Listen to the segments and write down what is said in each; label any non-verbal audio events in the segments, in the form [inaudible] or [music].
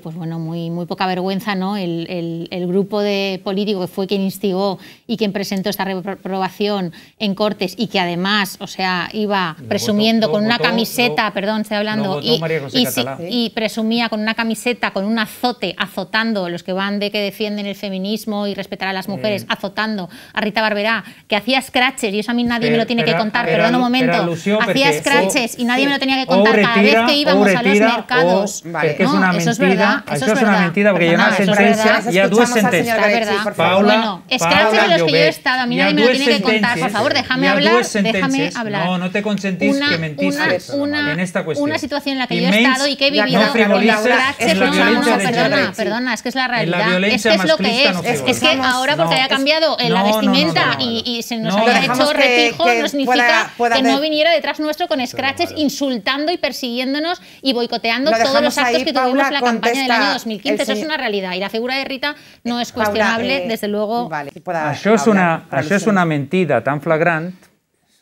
pues bueno, muy, muy poca vergüenza, ¿no? El, grupo de político que fue quien instigó y quien presentó esta reprobación en Cortes y que además, o sea, iba presumiendo con una camiseta, perdón, estoy hablando, y, presumía con una camiseta, con un azote, azotando los que van de que defienden el feminismo y respetar a las mujeres, azotando a Rita Barberá, que hacía scratches, y eso a mí nadie me lo tiene que contar, perdón un momento, hacía scratches y nadie me lo tenía que contar cada vez que íbamos a los mercados. vale, es una eso Es verdad eso, es, una mentira, porque Perdona, hay una sentencia y a dos sentencias. Paula, bueno, es que los que yo he estado, a mí nadie me lo tiene que contar, por favor, déjame hablar, déjame hablar. No, no te consentís que mentís una, en esta cuestión. Una situación en la que yo he estado y que he vivido. No, no, perdona, perdona, es que es la realidad. Es que es lo que es. Es que ahora porque haya cambiado la vestimenta y se nos haya hecho repijo, no significa que no viniera detrás nuestro con scratches insultando y persiguiéndonos y boicoteando todos los actos que tuvimos la campaña España del año 2015. Senyor... eso és una realitat. I la figura de Rita no és Paula, eh, des luego... Vale. Això, és ah, una, això ah, és una mentida tan flagrant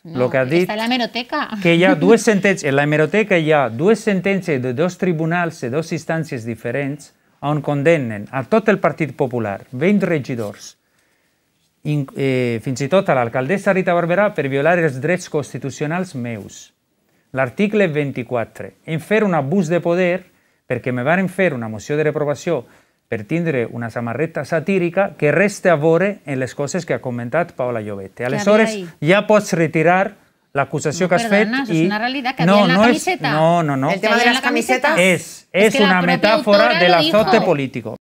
no, lo que ha dit, està a hemeroteca. Que hi ha [laughs] dues sentències, en la hemeroteca hi ha dues sentències de dos tribunals, de dues instàncies diferents, on condemnen a tot el Partit Popular, 20 regidors, in, eh, fins i tot a l'alcaldessa Rita Barberà per violar els drets constitucionals meus. L'article 24, en fer un abús de poder perquè me varen fer una moció de reprovació per tindre una samarreta satírica que resta a veure en les coses que ha comentat Paola Llobet. Aleshores, ja pots retirar l'acusació no, que has perdona, fet... No, i... és una realitat, que no, havia en la no camiseta. És, no, no, no. El tema de les camisetes És, és, que una metàfora de l'azote político.